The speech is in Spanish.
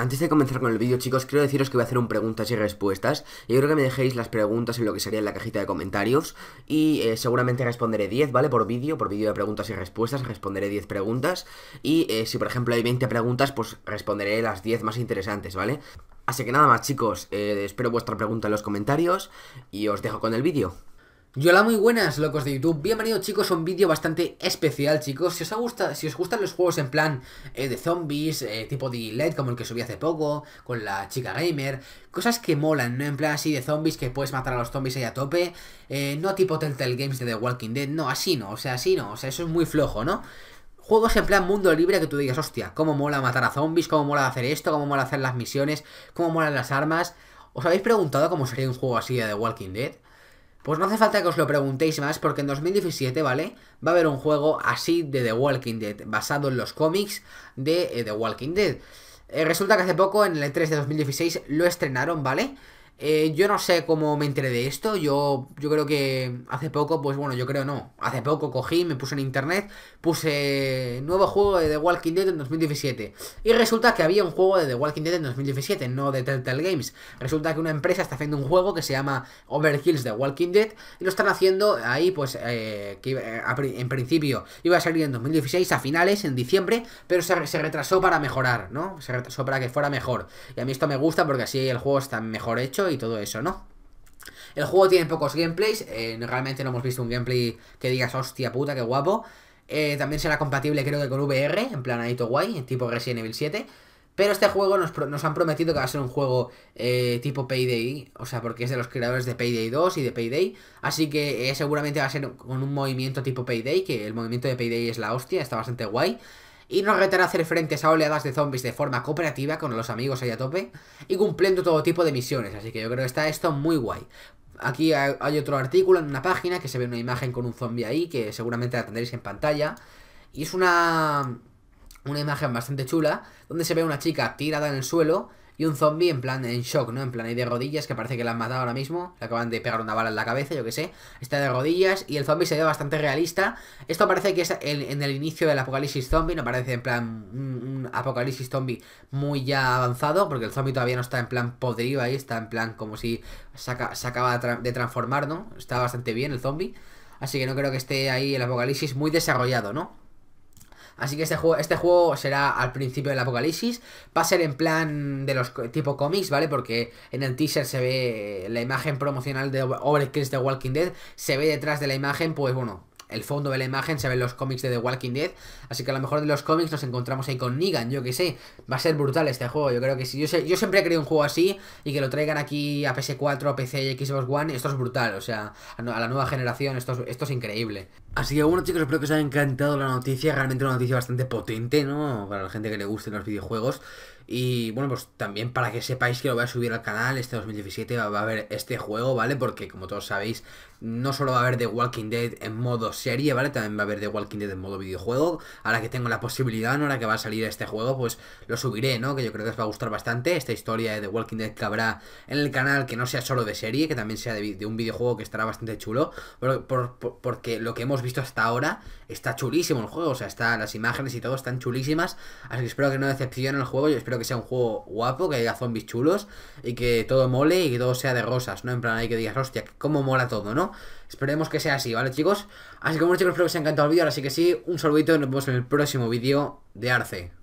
Antes de comenzar con el vídeo chicos, quiero deciros que voy a hacer un preguntas y respuestas. Yo creo que me dejéis las preguntas en lo que sería en la cajita de comentarios y eh, seguramente responderé 10, ¿vale? Por vídeo, por vídeo de preguntas y respuestas, responderé 10 preguntas y eh, si por ejemplo hay 20 preguntas, pues responderé las 10 más interesantes, ¿vale? Así que nada más chicos, eh, espero vuestra pregunta en los comentarios y os dejo con el vídeo hola muy buenas locos de YouTube, bienvenidos chicos a un vídeo bastante especial chicos Si os, gusta, si os gustan los juegos en plan eh, de zombies, eh, tipo de LED como el que subí hace poco, con la chica gamer Cosas que molan, ¿no? En plan así de zombies que puedes matar a los zombies ahí a tope eh, No tipo Telltale Games de The Walking Dead, no, así no, o sea, así no, o sea, eso es muy flojo, ¿no? Juegos en plan mundo libre que tú digas, hostia, cómo mola matar a zombies, cómo mola hacer esto, cómo mola hacer las misiones, cómo molan las armas ¿Os habéis preguntado cómo sería un juego así de The Walking Dead? Pues no hace falta que os lo preguntéis más porque en 2017, ¿vale? Va a haber un juego así de The Walking Dead, basado en los cómics de eh, The Walking Dead. Eh, resulta que hace poco, en el E3 de 2016, lo estrenaron, ¿vale? vale eh, yo no sé cómo me enteré de esto. Yo, yo creo que hace poco, pues bueno, yo creo no. Hace poco cogí, me puse en internet, puse nuevo juego de The Walking Dead en 2017. Y resulta que había un juego de The Walking Dead en 2017, no de Telltale Games. Resulta que una empresa está haciendo un juego que se llama Overkills The Walking Dead. Y lo están haciendo ahí, pues, eh, que eh, en principio iba a salir en 2016, a finales, en diciembre. Pero se, se retrasó para mejorar, ¿no? Se retrasó para que fuera mejor. Y a mí esto me gusta porque así el juego está mejor hecho y todo eso, ¿no? El juego tiene pocos gameplays, eh, realmente no hemos visto un gameplay que digas hostia puta, qué guapo. Eh, también será compatible creo que con VR, en plan guay, Guay, tipo Resident Evil 7. Pero este juego nos, han prometido que va a ser un juego eh, tipo Payday, o sea, porque es de los creadores de Payday 2 y de Payday, así que seguramente va a ser con un movimiento tipo Payday, que el movimiento de Payday es la hostia, está bastante guay y nos retará a hacer frentes a oleadas de zombies de forma cooperativa con los amigos ahí a tope y cumpliendo todo tipo de misiones. Así que yo creo que está esto muy guay. Aquí hay otro artículo en una página que se ve una imagen con un zombie ahí que seguramente la tendréis en pantalla. Y es una, una imagen bastante chula donde se ve una chica tirada en el suelo y un zombie en plan en shock, ¿no? En plan ahí de rodillas, que parece que la han matado ahora mismo. Le acaban de pegar una bala en la cabeza, yo que sé. Está de rodillas y el zombie se ve bastante realista. Esto parece que es en el inicio del apocalipsis zombie, no parece en plan un, apocalipsis zombie muy ya avanzado, porque el zombie todavía no está en plan podrido ahí, está en plan como si se, acaba, se acaba de transformar, ¿no? Está bastante bien el zombie. Así que no creo que esté ahí el apocalipsis muy desarrollado, ¿no? Así que este juego, este juego será al principio del apocalipsis. Va a ser en plan de los tipo cómics, ¿vale? Porque en el teaser se ve la imagen promocional de Overkill's The Walking Dead. Se ve detrás de la imagen, pues bueno, el fondo de la imagen se ven los cómics de The Walking Dead. Así que a lo mejor de los cómics nos encontramos ahí con Negan, yo que sé. Va a ser brutal este juego, yo creo que sí. Yo, siempre he querido un juego así y que lo traigan aquí a PS4, a PC y Xbox One. Esto es brutal, o sea, a la nueva generación, esto es increíble. Así que bueno chicos, espero que os haya encantado la noticia, realmente una noticia bastante potente, ¿no? Para la gente que le gusten los videojuegos. Y bueno, pues también para que sepáis que lo voy a subir al canal, este 2017 va a haber este juego, ¿vale? Porque como todos sabéis, no solo va a haber The Walking Dead en modo serie, ¿vale? También va a haber The Walking Dead en modo videojuego. Ahora que tengo la posibilidad, ¿no? Ahora que va a salir este juego, pues lo subiré, ¿no? Que yo creo que os va a gustar bastante esta historia de The Walking Dead que habrá en el canal, que no sea solo de serie, que también sea de, un videojuego que estará bastante chulo. porque lo que hemos visto hasta ahora, está chulísimo el juego. O sea, está, las imágenes y todo están chulísimas. Así que espero que no decepcione el juego. Yo espero que sea un juego guapo, que haya zombies chulos y que todo mole y que todo sea de rosas, ¿no? En plan, hay que digas, hostia, cómo mola todo, ¿no? Esperemos que sea así, ¿vale, chicos? Así que bueno, chicos, espero que os haya encantado el vídeo. Ahora sí que sí, un saludito y nos vemos en el próximo vídeo de Arce.